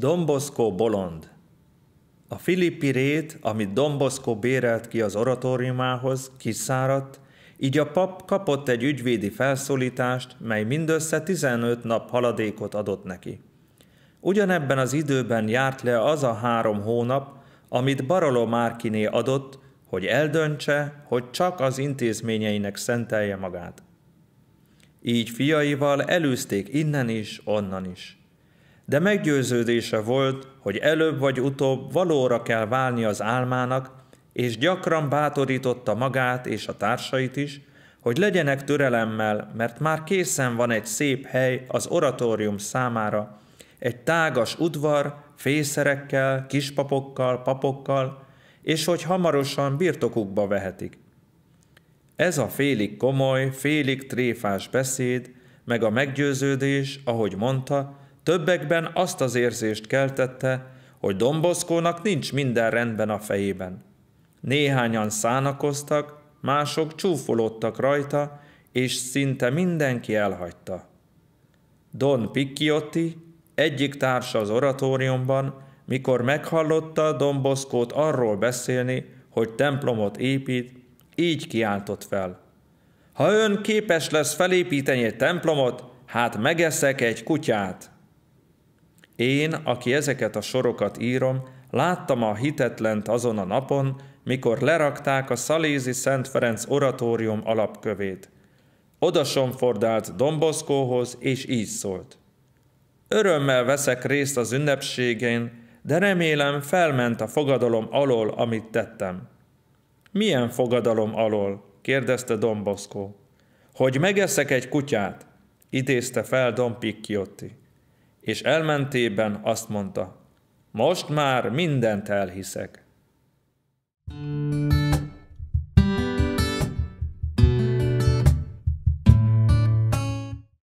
Domboszkó bolond. A Filippi rét, amit Domboszkó bérelt ki az oratóriumához, kiszáradt, így a pap kapott egy ügyvédi felszólítást, mely mindössze 15 nap haladékot adott neki. Ugyanebben az időben járt le az a három hónap, amit Barolo Márkiné adott, hogy eldöntse, hogy csak az intézményeinek szentelje magát. Így fiaival elűzték innen is, onnan is de meggyőződése volt, hogy előbb vagy utóbb valóra kell válni az álmának, és gyakran bátorította magát és a társait is, hogy legyenek türelemmel, mert már készen van egy szép hely az oratórium számára, egy tágas udvar, fészerekkel, kispapokkal, papokkal, és hogy hamarosan birtokukba vehetik. Ez a félig komoly, félig tréfás beszéd, meg a meggyőződés, ahogy mondta, többekben azt az érzést keltette, hogy Domboszkónak nincs minden rendben a fejében. Néhányan szánakoztak, mások csúfolódtak rajta, és szinte mindenki elhagyta. Don Picciotti, egyik társa az oratóriumban, mikor meghallotta Domboszkót arról beszélni, hogy templomot épít, így kiáltott fel. Ha ön képes lesz felépíteni egy templomot, hát megeszek egy kutyát. Én, aki ezeket a sorokat írom, láttam a hitetlent azon a napon, mikor lerakták a Szalézi Szent Ferenc oratórium alapkövét. Oda fordált Domboszkóhoz, és így szólt. Örömmel veszek részt az ünnepségén, de remélem felment a fogadalom alól, amit tettem. Milyen fogadalom alól? kérdezte Domboszkó. Hogy megeszek egy kutyát, idézte fel Don Picciotti és elmentében azt mondta, most már mindent elhiszek. thank you